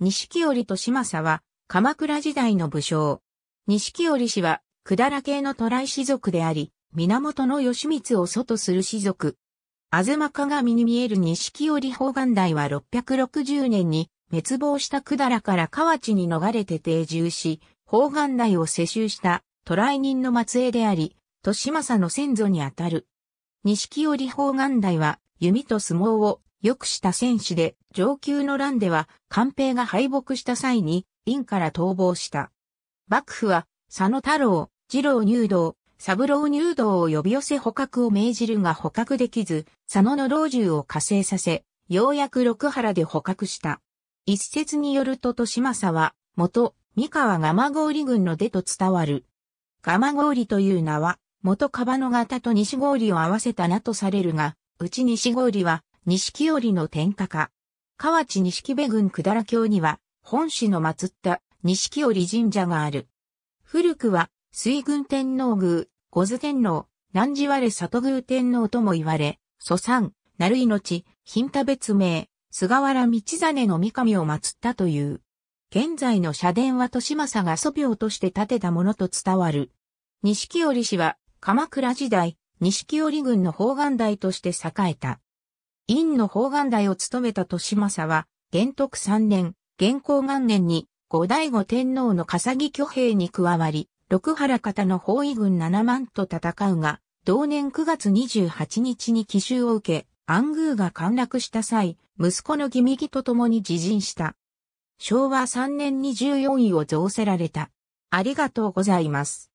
錦織と島佐は、鎌倉時代の武将。錦織氏は、百済系の渡来氏族であり、源義満を祖とする氏族。東鏡に見える錦織方眼台は660年に滅亡した百済から河内に逃れて定住し、方眼台を世襲した渡来人の末裔であり、と島佐の先祖にあたる。錦織方眼台は弓と相撲をよくした戦士で、上級の乱では、官兵が敗北した際に、院から逃亡した。幕府は、佐野太郎、二郎入道、三郎入道を呼び寄せ捕獲を命じるが捕獲できず、佐野の老中を加勢させ、ようやく六原で捕獲した。一説によると豊佐は、元、三河蒲郡軍の出と伝わる。蒲郡という名は、元蒲の型と西郡を合わせた名とされるが、うち西郡は、錦織の天下家、河内錦部郡だら郷には、本市の祀った錦織神社がある。古くは、水軍天皇宮、五図天皇、南寺割里宮天皇とも言われ、祖産、なる命、品田別名、菅原道真の御神を祀ったという。現在の社殿は豊政が祖廟として建てたものと伝わる。錦織氏は、鎌倉時代、錦織軍の方眼台として栄えた。院の方眼大を務めた年政は、元徳三年、元光元年に、後醍醐天皇の笠木挙兵に加わり、六原方の包囲軍七万と戦うが、同年9月28日に奇襲を受け、暗宮が陥落した際、息子の義右と共に自陣した。昭和3年に14位を増せられた。ありがとうございます。